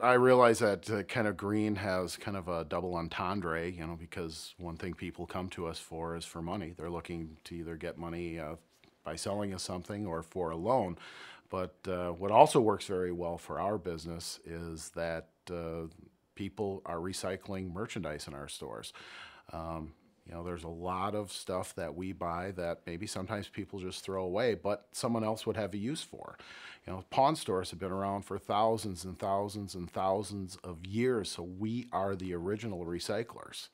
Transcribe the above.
I realize that uh, kind of green has kind of a double entendre, you know, because one thing people come to us for is for money. They're looking to either get money uh, by selling us something or for a loan. But uh, what also works very well for our business is that uh, people are recycling merchandise in our stores. Um, you know, there's a lot of stuff that we buy that maybe sometimes people just throw away, but someone else would have a use for. You know, pawn stores have been around for thousands and thousands and thousands of years, so we are the original recyclers.